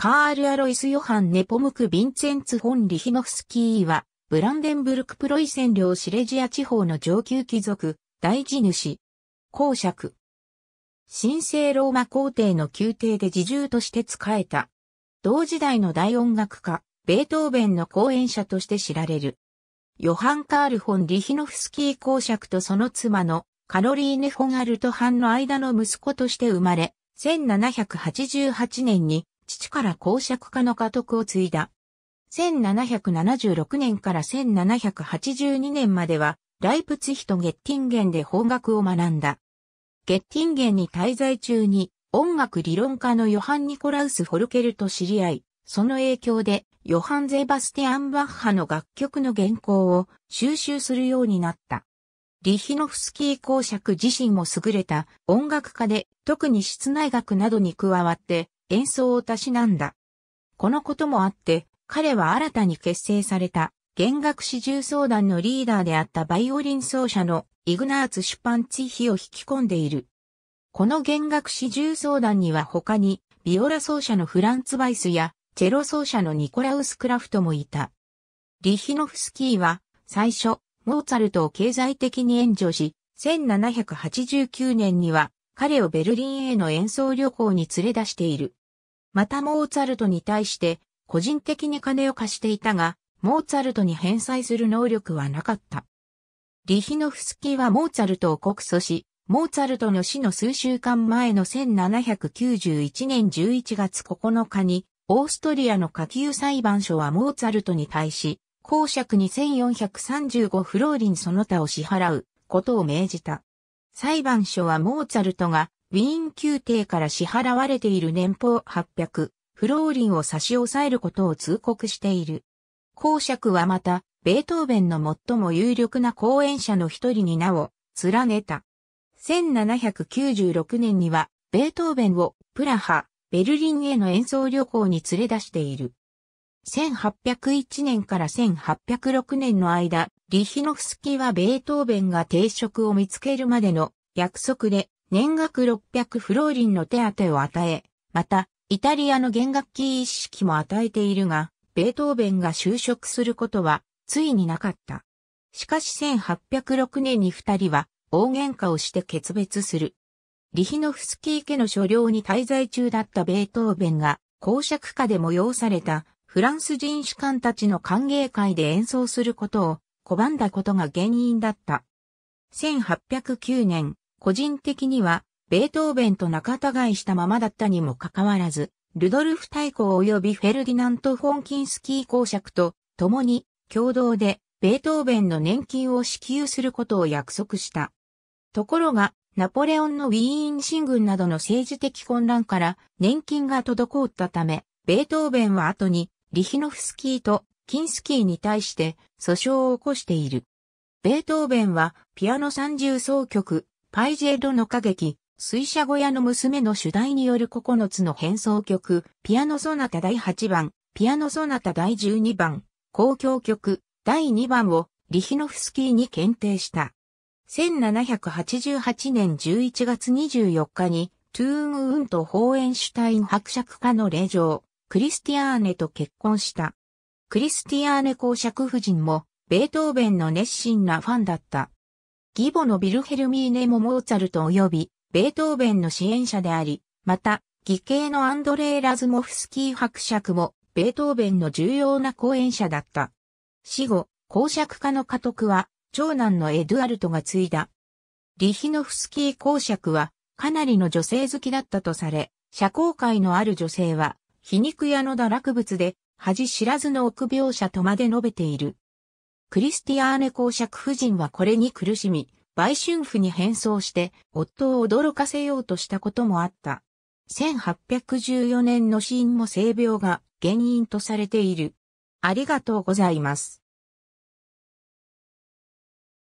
カール・アロイス・ヨハン・ネポムク・ヴィンツェンツ・ホン・リヒノフスキーは、ブランデンブルク・プロイセン領シレジア地方の上級貴族、大地主。公爵。神聖ローマ皇帝の宮廷で自重として仕えた。同時代の大音楽家、ベートーベンの講演者として知られる。ヨハン・カール・ホン・リヒノフスキー公爵とその妻のカロリーネ・フォン・アルト・ハンの間の息子として生まれ、1788年に父から公爵家の家督を継いだ。1776年から1782年までは、ライプツヒとゲッティンゲンで法学を学んだ。ゲッティンゲンに滞在中に、音楽理論家のヨハン・ニコラウス・フォルケルと知り合い、その影響で、ヨハン・ゼバスティアン・バッハの楽曲の原稿を収集するようになった。リヒノフスキー公爵自身も優れた音楽家で、特に室内楽などに加わって、演奏をたしなんだ。このこともあって、彼は新たに結成された弦楽四重奏団のリーダーであったバイオリン奏者のイグナーツ・シュパンツィヒを引き込んでいる。この弦楽四重奏団には他に、ビオラ奏者のフランツ・バイスや、チェロ奏者のニコラウス・クラフトもいた。リヒノフスキーは、最初、モーツァルトを経済的に援助し、1789年には、彼をベルリンへの演奏旅行に連れ出している。またモーツァルトに対して個人的に金を貸していたが、モーツァルトに返済する能力はなかった。リヒノフスキーはモーツァルトを告訴し、モーツァルトの死の数週間前の1791年11月9日に、オーストリアの下級裁判所はモーツァルトに対し、公爵に1435フローリンその他を支払うことを命じた。裁判所はモーツァルトがウィーン宮廷から支払われている年俸800、フローリンを差し押さえることを通告している。公爵はまた、ベートーベンの最も有力な講演者の一人に名を連ねた。1796年には、ベートーベンをプラハ、ベルリンへの演奏旅行に連れ出している。1801年から1806年の間、リヒノフスキはベートーベンが定職を見つけるまでの約束で年額600フローリンの手当を与え、また、イタリアの弦楽器一式も与えているが、ベートーベンが就職することは、ついになかった。しかし1806年に二人は、大喧嘩をして決別する。リヒノフスキー家の所領に滞在中だったベートーベンが、公爵下で催されたフランス人士官たちの歓迎会で演奏することを拒んだことが原因だった。1809年、個人的には、ベートーベンと仲違いしたままだったにもかかわらず、ルドルフ大公及びフェルディナント・フォンキンスキー公爵と共に共同でベートーベンの年金を支給することを約束した。ところが、ナポレオンのウィーン進軍などの政治的混乱から年金が滞ったため、ベートーベンは後にリヒノフスキーとキンスキーに対して訴訟を起こしている。ベートーベンはピアノ三重奏曲アイジェロの歌劇、水車小屋の娘の主題による9つの変奏曲、ピアノソナタ第8番、ピアノソナタ第12番、公共曲、第2番をリヒノフスキーに検定した。1788年11月24日に、トゥーンウンとホーエンシュタイン伯爵家の霊嬢、クリスティアーネと結婚した。クリスティアーネ公爵夫人も、ベートーベンの熱心なファンだった。義母のビルヘルミーネもモーツァルト及びベートーベンの支援者であり、また、義兄のアンドレイ・ラズモフスキー伯爵もベートーベンの重要な講演者だった。死後、公爵家の家督は、長男のエドゥアルトが継いだ。リヒノフスキー公爵は、かなりの女性好きだったとされ、社交界のある女性は、皮肉屋の堕落物で、恥知らずの臆病者とまで述べている。クリスティアーネ公爵夫人はこれに苦しみ、売春婦に変装して夫を驚かせようとしたこともあった。1814年の死因も性病が原因とされている。ありがとうございます。